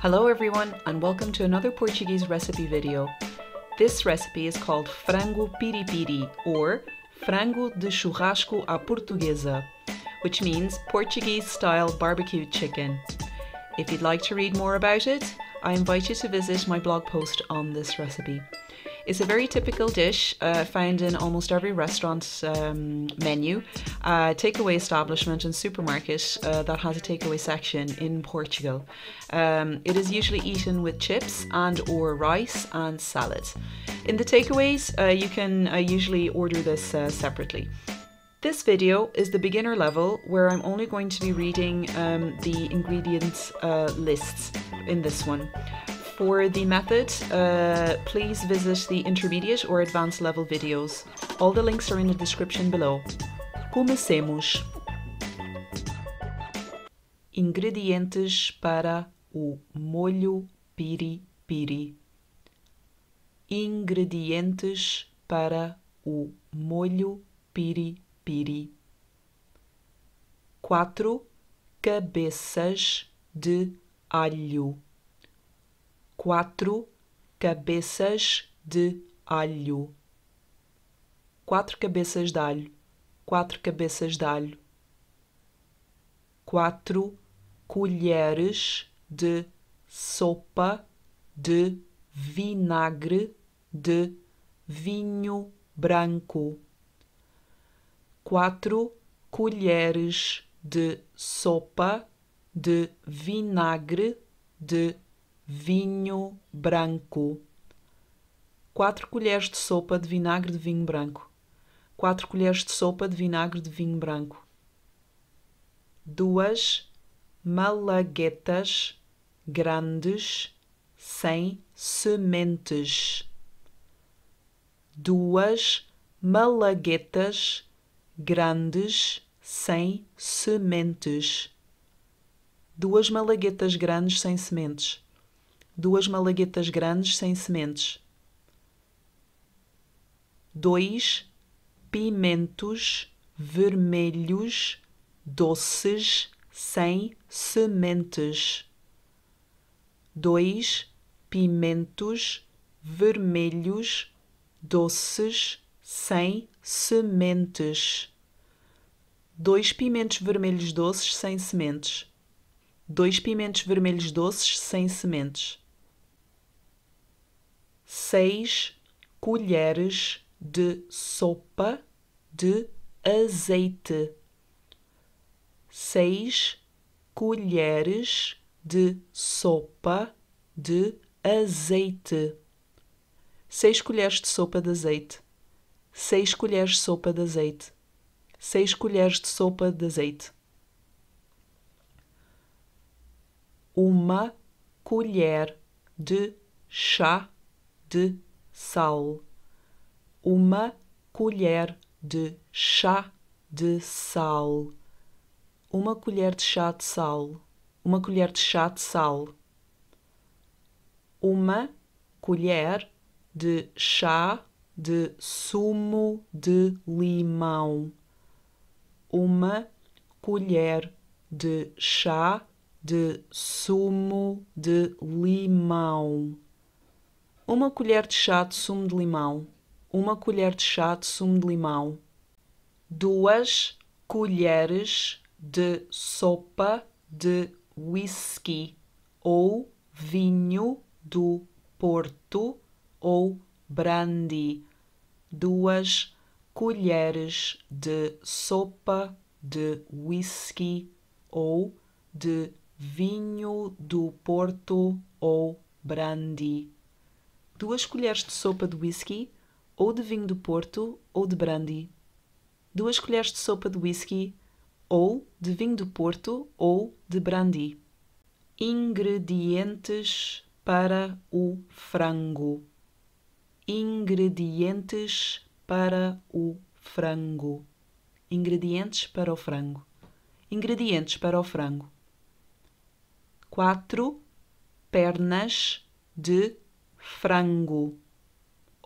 Hello everyone and welcome to another Portuguese recipe video. This recipe is called frango piripiri or frango de churrasco à portuguesa, which means Portuguese style barbecue chicken. If you'd like to read more about it, I invite you to visit my blog post on this recipe. It's a very typical dish uh, found in almost every restaurant um, menu, uh, takeaway establishment, and supermarket uh, that has a takeaway section in Portugal. Um, it is usually eaten with chips and/or rice and salad. In the takeaways, uh, you can uh, usually order this uh, separately. This video is the beginner level where I'm only going to be reading um, the ingredients lists in this one. For the method, uh, please visit the intermediate or advanced level videos. All the links are in the description below. Comecemos! Ingredientes para o molho piripiri. Ingredientes para o molho piripiri. 4 cabeças de alho quatro cabeças de alho, quatro cabeças de alho, quatro cabeças de alho, quatro colheres de sopa de vinagre de vinho branco, quatro colheres de sopa de vinagre de vinho branco, 4 colheres de sopa de vinagre de vinho branco, 4 colheres de sopa de vinagre de vinho branco, 2 malaguetas grandes sem sementes, 2 malaguetas grandes sem sementes, 2 malaguetas grandes sem sementes duas malaguetas grandes sem sementes. 2. Pimentos vermelhos doces sem sementes. 2. Pimentos vermelhos doces sem sementes. 2 pimentos vermelhos doces sem sementes. 2 pimentos vermelhos doces sem sementes seis colheres de sopa de azeite, seis colheres de sopa de azeite, seis colheres de sopa de azeite, seis colheres de sopa de azeite, seis colheres de sopa de azeite, uma colher de chá de sal, uma colher de chá de sal, uma colher de chá de sal, uma colher de chá de sal, uma colher de chá de sumo de limão, uma colher de chá de sumo de limão uma colher de chá de sumo de limão, uma colher de chá de sumo de limão, duas colheres de sopa de whisky ou vinho do Porto ou brandy, duas colheres de sopa de whisky ou de vinho do Porto ou brandy. 2 colheres de sopa de whisky, ou de vinho do Porto, ou de brandy. 2 colheres de sopa de whisky, ou de vinho do Porto, ou de brandy. Ingredientes para o frango. Ingredientes para o frango. Ingredientes para o frango. Ingredientes para o frango. 4 pernas de frango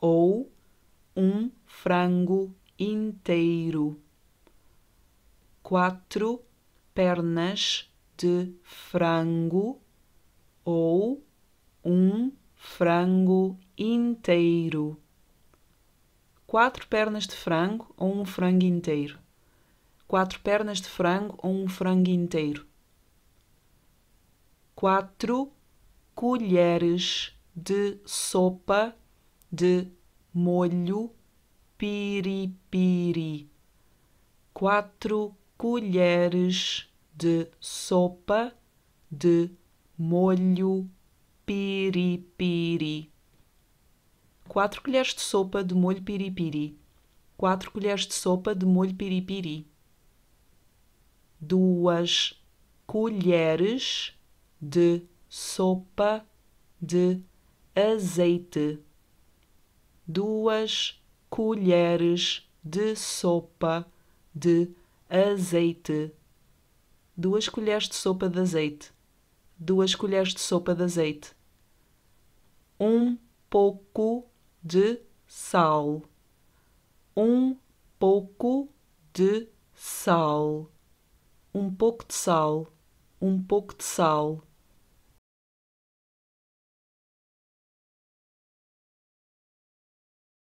ou um frango inteiro. Quatro pernas de frango ou um frango inteiro. Quatro pernas de frango ou um frango inteiro. Quatro pernas de frango ou um frango inteiro. Quatro colheres de sopa, de molho, piripiri. Quatro colheres de sopa, de molho, piripiri. Quatro colheres de sopa de molho piripiri. Quatro colheres de sopa de molho piripiri. Duas colheres de sopa de azeite, duas colheres de sopa de azeite, duas colheres de sopa de azeite, duas colheres de sopa de azeite, um pouco de sal, um pouco de sal, um pouco de sal, um pouco de sal.